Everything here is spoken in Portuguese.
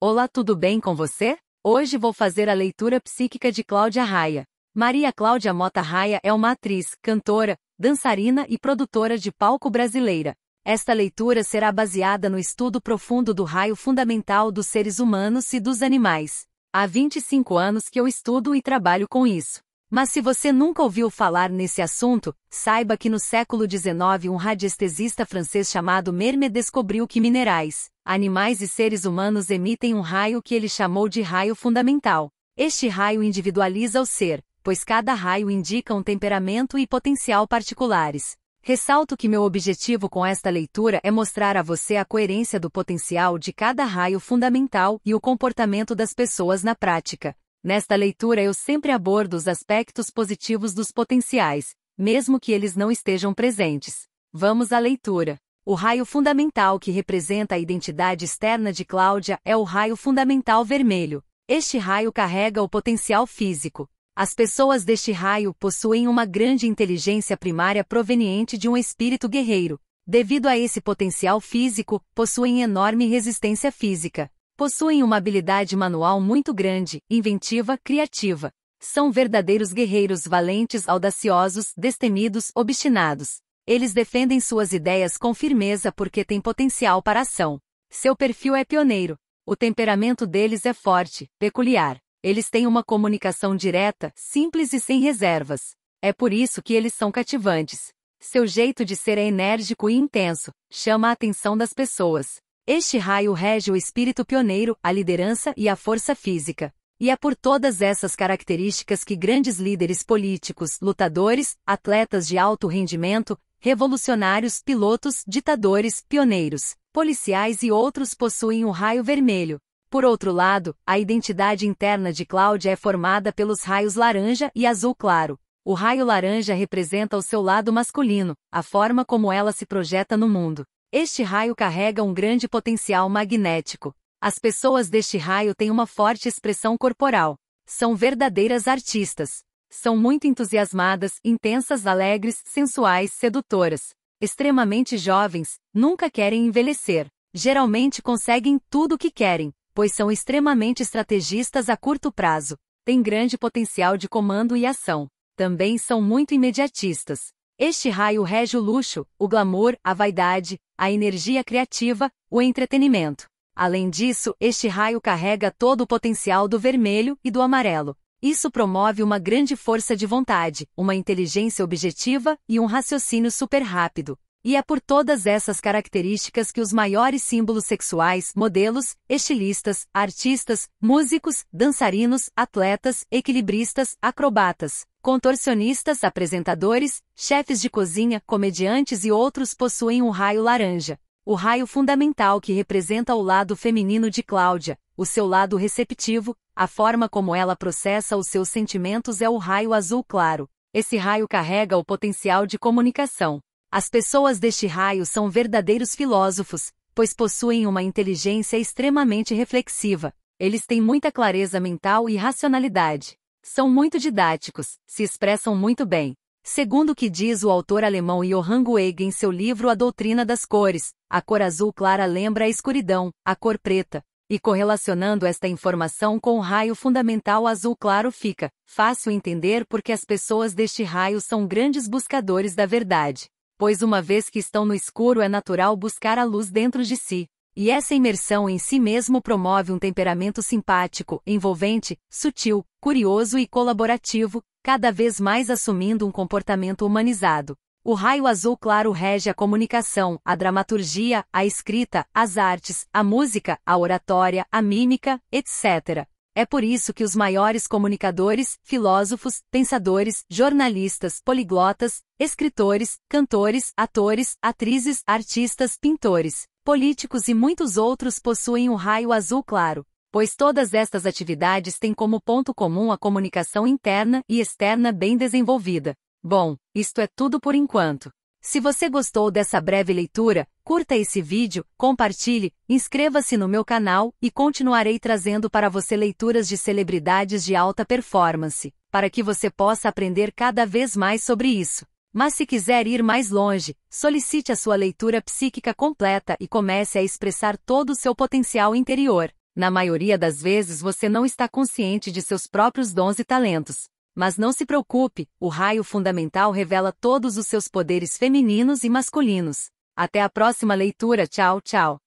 Olá, tudo bem com você? Hoje vou fazer a leitura psíquica de Cláudia Raia. Maria Cláudia Mota Raia é uma atriz, cantora, dançarina e produtora de palco brasileira. Esta leitura será baseada no estudo profundo do raio fundamental dos seres humanos e dos animais. Há 25 anos que eu estudo e trabalho com isso. Mas se você nunca ouviu falar nesse assunto, saiba que no século XIX um radiestesista francês chamado Mermet descobriu que minerais, animais e seres humanos emitem um raio que ele chamou de raio fundamental. Este raio individualiza o ser, pois cada raio indica um temperamento e potencial particulares. Ressalto que meu objetivo com esta leitura é mostrar a você a coerência do potencial de cada raio fundamental e o comportamento das pessoas na prática. Nesta leitura eu sempre abordo os aspectos positivos dos potenciais, mesmo que eles não estejam presentes. Vamos à leitura. O raio fundamental que representa a identidade externa de Cláudia é o raio fundamental vermelho. Este raio carrega o potencial físico. As pessoas deste raio possuem uma grande inteligência primária proveniente de um espírito guerreiro. Devido a esse potencial físico, possuem enorme resistência física. Possuem uma habilidade manual muito grande, inventiva, criativa. São verdadeiros guerreiros valentes, audaciosos, destemidos, obstinados. Eles defendem suas ideias com firmeza porque têm potencial para ação. Seu perfil é pioneiro. O temperamento deles é forte, peculiar. Eles têm uma comunicação direta, simples e sem reservas. É por isso que eles são cativantes. Seu jeito de ser é enérgico e intenso, chama a atenção das pessoas. Este raio rege o espírito pioneiro, a liderança e a força física. E é por todas essas características que grandes líderes políticos, lutadores, atletas de alto rendimento, revolucionários, pilotos, ditadores, pioneiros, policiais e outros possuem o raio vermelho. Por outro lado, a identidade interna de Cláudia é formada pelos raios laranja e azul claro. O raio laranja representa o seu lado masculino, a forma como ela se projeta no mundo. Este raio carrega um grande potencial magnético. As pessoas deste raio têm uma forte expressão corporal. São verdadeiras artistas. São muito entusiasmadas, intensas, alegres, sensuais, sedutoras. Extremamente jovens, nunca querem envelhecer. Geralmente conseguem tudo o que querem, pois são extremamente estrategistas a curto prazo. Têm grande potencial de comando e ação. Também são muito imediatistas. Este raio rege o luxo, o glamour, a vaidade, a energia criativa, o entretenimento. Além disso, este raio carrega todo o potencial do vermelho e do amarelo. Isso promove uma grande força de vontade, uma inteligência objetiva e um raciocínio super rápido. E é por todas essas características que os maiores símbolos sexuais, modelos, estilistas, artistas, músicos, dançarinos, atletas, equilibristas, acrobatas, Contorcionistas, apresentadores, chefes de cozinha, comediantes e outros possuem um raio laranja. O raio fundamental que representa o lado feminino de Cláudia, o seu lado receptivo, a forma como ela processa os seus sentimentos é o raio azul claro. Esse raio carrega o potencial de comunicação. As pessoas deste raio são verdadeiros filósofos, pois possuem uma inteligência extremamente reflexiva. Eles têm muita clareza mental e racionalidade. São muito didáticos, se expressam muito bem. Segundo o que diz o autor alemão Johann Goeg em seu livro A Doutrina das Cores, a cor azul clara lembra a escuridão, a cor preta. E correlacionando esta informação com o raio fundamental azul claro fica fácil entender porque as pessoas deste raio são grandes buscadores da verdade. Pois uma vez que estão no escuro é natural buscar a luz dentro de si. E essa imersão em si mesmo promove um temperamento simpático, envolvente, sutil, curioso e colaborativo, cada vez mais assumindo um comportamento humanizado. O raio azul claro rege a comunicação, a dramaturgia, a escrita, as artes, a música, a oratória, a mímica, etc. É por isso que os maiores comunicadores, filósofos, pensadores, jornalistas, poliglotas, escritores, cantores, atores, atrizes, artistas, pintores, políticos e muitos outros possuem o um raio azul claro, pois todas estas atividades têm como ponto comum a comunicação interna e externa bem desenvolvida. Bom, isto é tudo por enquanto. Se você gostou dessa breve leitura, curta esse vídeo, compartilhe, inscreva-se no meu canal e continuarei trazendo para você leituras de celebridades de alta performance, para que você possa aprender cada vez mais sobre isso. Mas se quiser ir mais longe, solicite a sua leitura psíquica completa e comece a expressar todo o seu potencial interior. Na maioria das vezes você não está consciente de seus próprios dons e talentos. Mas não se preocupe, o raio fundamental revela todos os seus poderes femininos e masculinos. Até a próxima leitura, tchau, tchau.